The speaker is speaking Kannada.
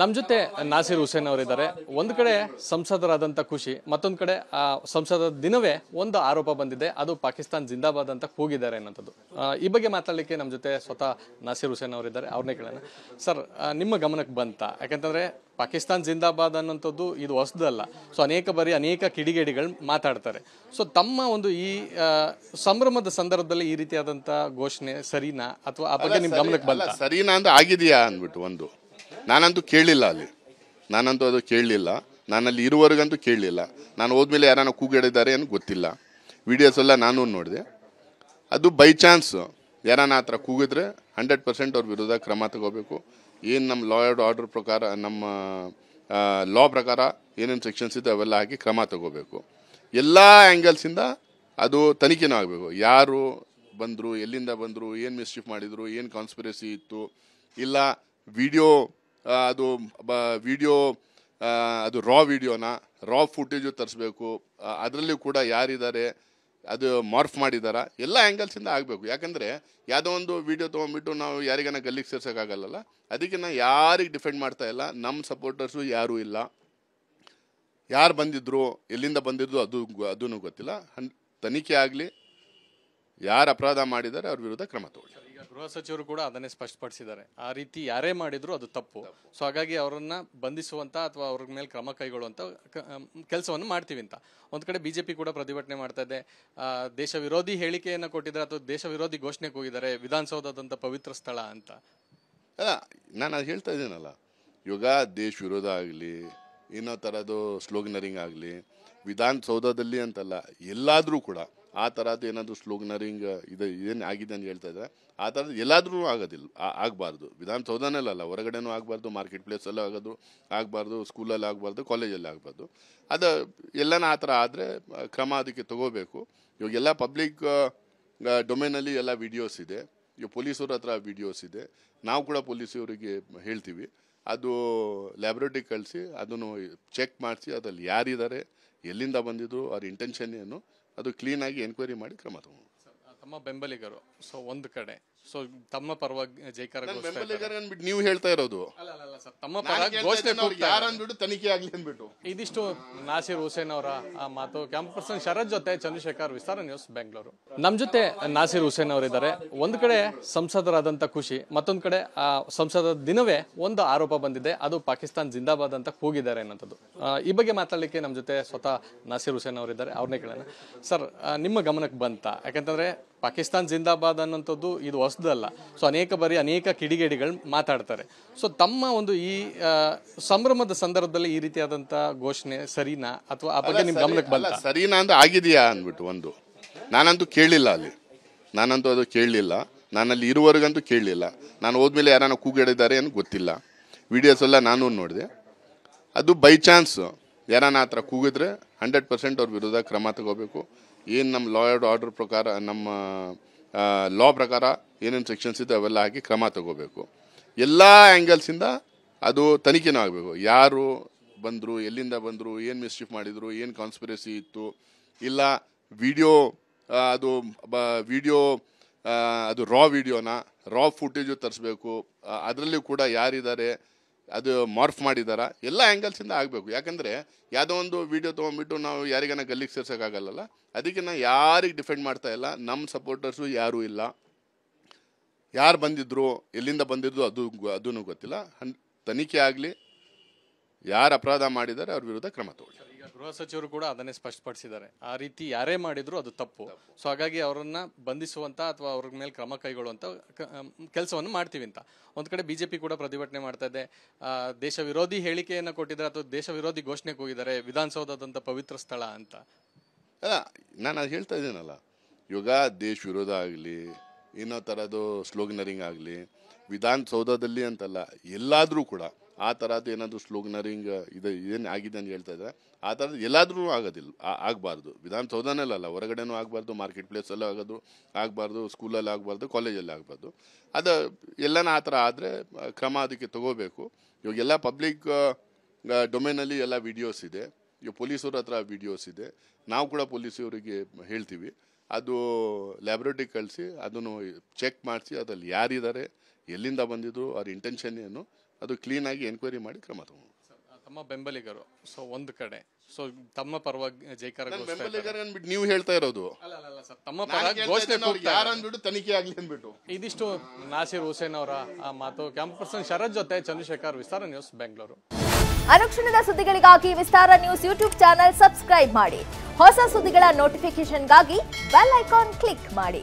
ನಮ್ಮ ಜೊತೆ ನಾಸೀರ್ ಹುಸೇನ್ ಅವರಿದ್ದಾರೆ ಒಂದು ಕಡೆ ಸಂಸದರಾದಂಥ ಖುಷಿ ಮತ್ತೊಂದು ಕಡೆ ಸಂಸದ ದಿನವೇ ಒಂದು ಆರೋಪ ಬಂದಿದೆ ಅದು ಪಾಕಿಸ್ತಾನ್ ಜಿಂದಾಬಾದ್ ಅಂತ ಕೂಗಿದ್ದಾರೆ ಅನ್ನೋಂಥದ್ದು ಈ ಬಗ್ಗೆ ಮಾತಾಡಲಿಕ್ಕೆ ನಮ್ಮ ಜೊತೆ ಸ್ವತಃ ನಾಸೀರ್ ಹುಸೇನ್ ಅವರಿದ್ದಾರೆ ಅವ್ರನ್ನೇ ಕೇಳೋಣ ಸರ್ ನಿಮ್ಮ ಗಮನಕ್ಕೆ ಬಂತ ಯಾಕಂತಂದ್ರೆ ಪಾಕಿಸ್ತಾನ್ ಜಿಂದಾಬಾದ್ ಅನ್ನೋಂಥದ್ದು ಇದು ಹೊಸದಲ್ಲ ಸೊ ಅನೇಕ ಬಾರಿ ಅನೇಕ ಕಿಡಿಗೇಡಿಗಳು ಮಾತಾಡ್ತಾರೆ ಸೊ ತಮ್ಮ ಒಂದು ಈ ಸಂಭ್ರಮದ ಸಂದರ್ಭದಲ್ಲಿ ಈ ರೀತಿಯಾದಂಥ ಘೋಷಣೆ ಸರಿನಾ ಅಥವಾ ಆ ಬಗ್ಗೆ ನಿಮ್ಮ ಗಮನಕ್ಕೆ ಬಂತ ಸರಿನಾ ಅಂತ ಆಗಿದೆಯಾ ಅಂದ್ಬಿಟ್ಟು ಒಂದು ನಾನಂತೂ ಕೇಳಲಿಲ್ಲ ಅಲ್ಲಿ ನಾನಂತೂ ಅದು ಕೇಳಲಿಲ್ಲ ನಾನಲ್ಲಿ ಇರುವವರೆಗಂತೂ ಕೇಳಲಿಲ್ಲ ನಾನು ಹೋದ್ಮೇಲೆ ಯಾರನ್ನ ಕೂಗಿಡಿದ್ದಾರೆ ಏನು ಗೊತ್ತಿಲ್ಲ ವಿಡಿಯೋಸ್ ಎಲ್ಲ ನಾನು ನೋಡಿದೆ ಅದು ಬೈ ಚಾನ್ಸ್ ಯಾರನ್ನ ಆ ಥರ ಕೂಗಿದ್ರೆ ಹಂಡ್ರೆಡ್ ಪರ್ಸೆಂಟ್ ಅವ್ರ ವಿರುದ್ಧ ಕ್ರಮ ತಗೋಬೇಕು ಏನು ನಮ್ಮ ಲಾಯರ್ಡ್ ಆರ್ಡರ್ ಪ್ರಕಾರ ನಮ್ಮ ಲಾ ಪ್ರಕಾರ ಏನೇನು ಸೆಕ್ಷನ್ಸ್ ಇದೆ ಅವೆಲ್ಲ ಹಾಕಿ ಕ್ರಮ ತಗೋಬೇಕು ಎಲ್ಲ ಆ್ಯಂಗಲ್ಸಿಂದ ಅದು ತನಿಖೆನೂ ಆಗಬೇಕು ಯಾರು ಬಂದರು ಎಲ್ಲಿಂದ ಬಂದರು ಏನು ಮಿಸ್ಚೀಫ್ ಮಾಡಿದರು ಏನು ಕಾನ್ಸ್ಪಿರಸಿ ಇತ್ತು ಇಲ್ಲ ವಿಡಿಯೋ ಅದು ವಿಡಿಯೋ ಅದು ರಾ ವಿಡಿಯೋನ ರಾ ಫುಟೇಜು ತರಿಸ್ಬೇಕು ಅದರಲ್ಲಿ ಕೂಡ ಯಾರಿದ್ದಾರೆ ಅದು ಮಾರ್ಫ್ ಮಾಡಿದಾರಾ ಎಲ್ಲ ಆ್ಯಂಗಲ್ಸಿಂದ ಆಗಬೇಕು ಯಾಕಂದರೆ ಯಾವುದೋ ಒಂದು ವಿಡಿಯೋ ತೊಗೊಂಬಿಟ್ಟು ನಾವು ಯಾರಿಗಾನ ಗಲ್ಲಿಗೆ ಸೇರ್ಸೋಕ್ಕಾಗಲ್ಲ ಅದಕ್ಕೆ ನಾನು ಯಾರಿಗೆ ಡಿಫೆಂಡ್ ಮಾಡ್ತಾ ಇಲ್ಲ ನಮ್ಮ ಸಪೋರ್ಟರ್ಸು ಯಾರೂ ಇಲ್ಲ ಯಾರು ಬಂದಿದ್ರು ಎಲ್ಲಿಂದ ಬಂದಿದ್ದು ಅದು ಅದೂ ಗೊತ್ತಿಲ್ಲ ತನಿಖೆ ಆಗಲಿ ಯಾರು ಅಪರಾಧ ಮಾಡಿದ್ದಾರೆ ಅವ್ರ ವಿರುದ್ಧ ಕ್ರಮ ತಗೊಳ್ಳಿ ಗೃಹ ಸಚಿವರು ಕೂಡ ಅದನ್ನೇ ಸ್ಪಷ್ಟಪಡಿಸಿದ್ದಾರೆ ಆ ರೀತಿ ಯಾರೇ ಮಾಡಿದ್ರು ಅದು ತಪ್ಪು ಸೊ ಹಾಗಾಗಿ ಅವರನ್ನ ಬಂಧಿಸುವಂತ ಅಥವಾ ಅವ್ರ ಮೇಲೆ ಕ್ರಮ ಕೈಗೊಳ್ಳುವಂತ ಕೆಲಸವನ್ನು ಮಾಡ್ತೀವಿ ಅಂತ ಒಂದ್ ಕಡೆ ಬಿಜೆಪಿ ಕೂಡ ಪ್ರತಿಭಟನೆ ಮಾಡ್ತಾ ಇದೆ ದೇಶ ವಿರೋಧಿ ಹೇಳಿಕೆಯನ್ನು ಕೊಟ್ಟಿದ್ದಾರೆ ಅಥವಾ ದೇಶ ವಿರೋಧಿ ಘೋಷಣೆ ಕೂಗಿದ್ದಾರೆ ವಿಧಾನಸೌಧದಂತ ಪವಿತ್ರ ಸ್ಥಳ ಅಂತ ಅಲ್ಲ ನಾನು ಅದು ಹೇಳ್ತಾ ಇದ್ದೀನಲ್ಲ ಯುಗ ದೇಶ ವಿರೋಧ ಆಗಲಿ ಏನೋ ಥರದ್ದು ಸ್ಲೋಗನರಿಂಗ್ ಆಗಲಿ ವಿಧಾನಸೌಧದಲ್ಲಿ ಅಂತಲ್ಲ ಎಲ್ಲಾದರೂ ಕೂಡ ಆ ಥರದ್ದು ಏನಾದರೂ ಸ್ಲೋಗ್ನರಿಂಗ್ ಇದು ಏನು ಆಗಿದೆ ಅಂತ ಹೇಳ್ತಾ ಇದ್ದಾರೆ ಆ ಥರದ್ದು ಎಲ್ಲಾದರೂ ಆಗೋದಿಲ್ಲ ಆಗಬಾರ್ದು ವಿಧಾನಸೌಧನಲ್ಲ ಹೊರಗಡೆನೂ ಆಗಬಾರ್ದು ಮಾರ್ಕೆಟ್ ಪ್ಲೇಸಲ್ಲೂ ಆಗೋದು ಆಗಬಾರ್ದು ಸ್ಕೂಲಲ್ಲಿ ಆಗಬಾರ್ದು ಕಾಲೇಜಲ್ಲಿ ಆಗಬಾರ್ದು ಅದು ಎಲ್ಲನ ಆ ಥರ ಆದರೆ ಕ್ರಮ ಅದಕ್ಕೆ ತಗೋಬೇಕು ಎಲ್ಲ ಪಬ್ಲಿಕ್ ಡೊಮೇನಲ್ಲಿ ಎಲ್ಲ ವಿಡಿಯೋಸ್ ಇದೆ ಇವಾಗ ಪೊಲೀಸರ ಹತ್ರ ವಿಡಿಯೋಸ್ ಇದೆ ನಾವು ಕೂಡ ಪೊಲೀಸರಿಗೆ ಹೇಳ್ತೀವಿ ಅದು ಲ್ಯಾಬ್ರೇಟ್ರಿಗೆ ಕಳಿಸಿ ಅದನ್ನು ಚೆಕ್ ಮಾಡಿಸಿ ಅದರಲ್ಲಿ ಯಾರಿದ್ದಾರೆ ಎಲ್ಲಿಂದ ಬಂದಿದ್ದು ಅವ್ರ ಇಂಟೆನ್ಷನ್ ಏನು ಅದು ಕ್ಲೀನಾಗಿ ಎನ್ಕ್ವೈರಿ ಮಾಡಿ ಕ್ರಮ ತಗೊಂಡು ತಮ್ಮ ಬೆಂಬಲಿಗರು ಸೊ ಒಂದು ಕಡೆ ಸೊ ತಮ್ಮ ಪರವಾಗಿ ಜೈಕಾರ ಅನ್ಬಿಟ್ಟು ನೀವು ಹೇಳ್ತಾ ಇರೋದು ತಮ್ಮ ಇದಿಷ್ಟು ನಾಸಿರ್ ಹುಸೇನ್ ಅವರ ಮಾತು ಕ್ಯಾಂಪ್ ಪರ್ಸನ್ ಶರತ್ ಜೊತೆ ಚಂದ್ರಶೇಖರ್ ವಿಸ್ತಾರ ನ್ಯೂಸ್ ಬೆಂಗಳೂರು ನಮ್ ಜೊತೆ ನಾಸೀರ್ ಹುಸೇನ್ ಅವರಿದ್ದಾರೆ ಒಂದ್ ಕಡೆ ಸಂಸದರಾದಂತ ಖುಷಿ ಮತ್ತೊಂದ್ ಕಡೆ ಆ ಸಂಸದ ದಿನವೇ ಒಂದು ಆರೋಪ ಬಂದಿದೆ ಅದು ಪಾಕಿಸ್ತಾನ್ ಜಿಂದಾಬಾದ್ ಅಂತ ಕೂಗಿದ್ದಾರೆ ಅನ್ನೋಂಥದ್ದು ಈ ಬಗ್ಗೆ ಮಾತಾಡಲಿಕ್ಕೆ ನಮ್ ಜೊತೆ ಸ್ವತಃ ನಾಸಿರ್ ಹುಸೇನ್ ಅವರಿದ್ದಾರೆ ಅವ್ರನ್ನೇ ಕೇಳೋಣ ಸರ್ ನಿಮ್ಮ ಗಮನಕ್ಕೆ ಬಂತ ಯಾಕಂತಂದ್ರೆ ಪಾಕಿಸ್ತಾನ್ ಜಿಂದಾಬಾದ್ ಅನ್ನೋಂಥದ್ದು ಇದು ಹೊಸದಲ್ಲ ಸೊ ಅನೇಕ ಬಾರಿ ಅನೇಕ ಕಿಡಿಗೇಡಿಗಳು ಮಾತಾಡ್ತಾರೆ ಸೊ ತಮ್ಮ ಒಂದು ಈ ಸಂಭ್ರಮದ ಸಂದರ್ಭದಲ್ಲಿ ಈ ರೀತಿಯಾದಂಥ ಘೋಷಣೆ ಸರಿನಾ ಅಥವಾ ಆ ಬಗ್ಗೆ ನಿಮ್ಮ ಗಮನಕ್ಕೆ ಬಂದ ಸರಿನಾ ಅಂದ್ರೆ ಆಗಿದೆಯಾ ಅಂದ್ಬಿಟ್ಟು ಒಂದು ನಾನಂತೂ ಕೇಳಲಿಲ್ಲ ಅಲ್ಲಿ ನಾನಂತೂ ಅದು ಕೇಳಲಿಲ್ಲ ನಾನಲ್ಲಿ ಇರುವವರೆಗಂತೂ ಕೇಳಲಿಲ್ಲ ನಾನು ಹೋದ್ಮೇಲೆ ಯಾರನ್ನ ಕೂಗಾಡಿದ್ದಾರೆ ಏನು ಗೊತ್ತಿಲ್ಲ ವಿಡಿಯೋಸ್ ಎಲ್ಲ ನಾನು ನೋಡಿದೆ ಅದು ಬೈ ಚಾನ್ಸ್ ಯಾರನ್ನ ಹತ್ರ ಕೂಗಿದ್ರೆ ಹಂಡ್ರೆಡ್ ಪರ್ಸೆಂಟ್ ಅವ್ರ ವಿರುದ್ಧ ಕ್ರಮ ತಗೋಬೇಕು ಏನು ನಮ್ಮ ಲಾ ಆ್ಯಂಡ್ ಆರ್ಡರ್ ಪ್ರಕಾರ ನಮ್ಮ ಲಾ ಪ್ರಕಾರ ಏನೇನು ಸೆಕ್ಷನ್ಸ್ ಇದೆ ಅವೆಲ್ಲ ಹಾಕಿ ಕ್ರಮ ತಗೋಬೇಕು ಎಲ್ಲ ಆ್ಯಂಗಲ್ಸಿಂದ ಅದು ತನಿಖೆನೂ ಆಗಬೇಕು ಯಾರು ಬಂದರು ಎಲ್ಲಿಂದ ಬಂದರು ಏನು ಮಿಸ್ಚೀಫ್ ಮಾಡಿದರು ಏನು ಕಾನ್ಸ್ಪಿರಸಿ ಇತ್ತು ಇಲ್ಲ ವಿಡಿಯೋ ಅದು ಬ ವಿಡಿಯೋ ಅದು ರಾ ವಿಡಿಯೋನ ರಾ ಫುಟೇಜು ತರಿಸ್ಬೇಕು ಅದರಲ್ಲೂ ಕೂಡ ಯಾರಿದ್ದಾರೆ ಅದು ಮಾರ್ಫ್ ಮಾಡಿದಾರ ಎಲ್ಲ ಆ್ಯಂಗಲ್ಸಿಂದ ಆಗಬೇಕು ಯಾಕಂದರೆ ಯಾವುದೋ ಒಂದು ವೀಡಿಯೋ ತೊಗೊಂಬಿಟ್ಟು ನಾವು ಯಾರಿಗಾನ ಗಲ್ಲಿಗೆ ಸೇರ್ಸೋಕ್ಕಾಗಲ್ಲ ಅದಕ್ಕೆ ನಾನು ಯಾರಿಗೆ ಡಿಫೆಂಡ್ ಮಾಡ್ತಾ ಇಲ್ಲ ನಮ್ಮ ಸಪೋರ್ಟರ್ಸು ಯಾರೂ ಇಲ್ಲ ಯಾರು ಬಂದಿದ್ರು ಎಲ್ಲಿಂದ ಬಂದಿದ್ರು ಅದು ಅದೂ ಗೊತ್ತಿಲ್ಲ ತನಿಖೆ ಆಗಲಿ ಯಾರು ಅಪರಾಧ ಮಾಡಿದ್ದಾರೆ ಅವ್ರ ವಿರುದ್ಧ ಕ್ರಮ ತಗೊಳ್ಳಿ ಗೃಹ ಸಚಿವರು ಕೂಡ ಅದನ್ನೇ ಸ್ಪಷ್ಟಪಡಿಸಿದ್ದಾರೆ ಆ ರೀತಿ ಯಾರೇ ಮಾಡಿದ್ರು ಅದು ತಪ್ಪು ಸೊ ಹಾಗಾಗಿ ಅವರನ್ನ ಬಂಧಿಸುವಂತ ಅಥವಾ ಅವ್ರ ಮೇಲೆ ಕ್ರಮ ಕೈಗೊಳ್ಳುವಂತ ಕೆಲಸವನ್ನು ಮಾಡ್ತೀವಿ ಅಂತ ಒಂದ್ ಕಡೆ ಬಿಜೆಪಿ ಕೂಡ ಪ್ರತಿಭಟನೆ ಮಾಡ್ತಾ ಇದೆ ದೇಶ ವಿರೋಧಿ ಹೇಳಿಕೆಯನ್ನು ಕೊಟ್ಟಿದ್ದಾರೆ ಅಥವಾ ದೇಶ ವಿರೋಧಿ ಘೋಷಣೆ ಕೂಗಿದ್ದಾರೆ ವಿಧಾನಸೌಧದಂತ ಪವಿತ್ರ ಸ್ಥಳ ಅಂತ ಅಲ್ಲ ನಾನು ಅದು ಹೇಳ್ತಾ ಇದ್ದೀನಲ್ಲ ಯುಗ ದೇಶ ವಿರೋಧ ಆಗಲಿ ಇನ್ನೋ ಥರದ್ದು ಸ್ಲೋಗನರಿಂಗ್ ಆಗಲಿ ವಿಧಾನಸೌಧದಲ್ಲಿ ಅಂತಲ್ಲ ಎಲ್ಲಾದರೂ ಕೂಡ ಆ ಥರದ್ದು ಏನಾದರೂ ಸ್ಲೋಗ್ನರಿಂಗ್ ಇದು ಏನು ಆಗಿದೆ ಅಂತ ಹೇಳ್ತಾ ಇದ್ದಾರೆ ಆ ಥರದ್ದು ಎಲ್ಲಾದರೂ ಆಗೋದಿಲ್ಲ ಆಗಬಾರ್ದು ವಿಧಾನಸೌಧನಲ್ಲ ಹೊರಗಡೆನೂ ಆಗಬಾರ್ದು ಮಾರ್ಕೆಟ್ ಪ್ಲೇಸಲ್ಲೂ ಆಗೋದು ಆಗಬಾರ್ದು ಸ್ಕೂಲಲ್ಲಿ ಆಗಬಾರ್ದು ಕಾಲೇಜಲ್ಲಿ ಆಗಬಾರ್ದು ಅದು ಎಲ್ಲನೂ ಆ ಥರ ಆದರೆ ಕ್ರಮ ಅದಕ್ಕೆ ತಗೋಬೇಕು ಇವಾಗ ಎಲ್ಲ ಪಬ್ಲಿಕ್ ಡೊಮೇನಲ್ಲಿ ಎಲ್ಲ ವಿಡಿಯೋಸ್ ಇದೆ ಇವಾಗ ಪೊಲೀಸರ ಹತ್ರ ವಿಡಿಯೋಸ್ ಇದೆ ನಾವು ಕೂಡ ಪೊಲೀಸರಿಗೆ ಹೇಳ್ತೀವಿ ಅದು ಲ್ಯಾಬ್ರೇಟ್ರಿಗೆ ಕಳಿಸಿ ಅದನ್ನು ಚೆಕ್ ಮಾಡಿಸಿ ಅದರಲ್ಲಿ ಯಾರಿದ್ದಾರೆ ಎಲ್ಲಿಂದ ಬಂದಿದ್ರು ಅವ್ರ ಇಂಟೆನ್ಷನ್ ಏನು ಅದು ಕ್ಲೀನಾಗಿ ಎನ್ಕ್ವೈರಿ ಮಾಡಿ ಕ್ರಮ ತಗೊಂಡು ತಮ್ಮ ಬೆಂಬಲಿಗರು ಸೊ ಒಂದು ಕಡೆ ಸೊ ತಮ್ಮ ಪರವಾಗಿ ಜೈಕಾರ ಅಂದ್ಬಿಟ್ಟು ನೀವು ಹೇಳ್ತಾ ಇರೋದು ತಮ್ಮ ಪರವಾಗಿ ಘೋಷಣೆ ತನಿಖೆ ಆಗಲಿ ಅಂದ್ಬಿಟ್ಟು ಇದಿಷ್ಟು ನಾಸಿರ್ ಹುಸೇನ್ ಅವರ ಮಾತು ಕ್ಯಾಂಪ್ ಪರ್ಸನ್ ಶರತ್ ಜೊತೆ ಚಂದ್ರಶೇಖರ್ ವಿಸ್ತಾರ ನ್ಯೂಸ್ ಬೆಂಗಳೂರು ಅನುಕ್ಷಣದ ಸುದ್ದಿಗಳಿಗಾಗಿ Vistara news YouTube channel subscribe ಮಾಡಿ ಹೊಸ ಸುದ್ದಿಗಳ ನೋಟಿಫಿಕೇಶನ್ಗಾಗಿ ಬೆಲ್ ಐಕಾನ್ ಕ್ಲಿಕ್ ಮಾಡಿ